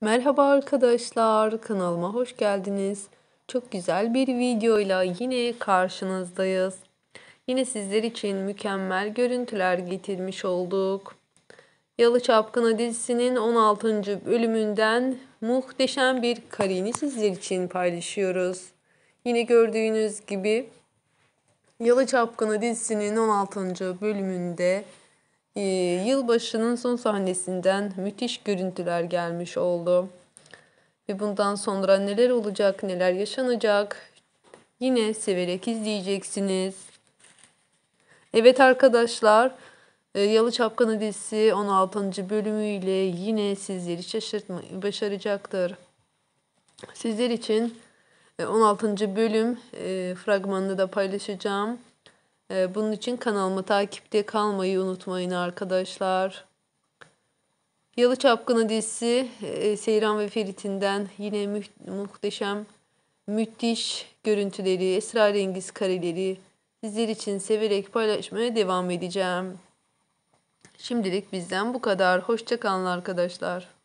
Merhaba arkadaşlar, kanalıma hoş geldiniz. Çok güzel bir videoyla yine karşınızdayız. Yine sizler için mükemmel görüntüler getirmiş olduk. Yalı Çapkını dizisinin 16. bölümünden muhteşem bir karini sizler için paylaşıyoruz. Yine gördüğünüz gibi Yalı Çapkını dizisinin 16. bölümünde e, yılbaşının son sahnesinden müthiş görüntüler gelmiş oldu. Ve bundan sonra neler olacak, neler yaşanacak yine severek izleyeceksiniz. Evet arkadaşlar, e, Yalı Çapkını dizisi 16. bölümüyle yine sizleri şaşırtmayı başaracaktır. Sizler için 16. E, bölüm e, fragmanını da paylaşacağım. Ee, bunun için kanalıma takipte kalmayı unutmayın arkadaşlar. Yalı Çapkını dizisi e, Seyran ve Ferit'inden yine mü muhteşem, müthiş görüntüleri, esrarengiz kareleri sizler için severek paylaşmaya devam edeceğim. Şimdilik bizden bu kadar. Hoşçakalın arkadaşlar.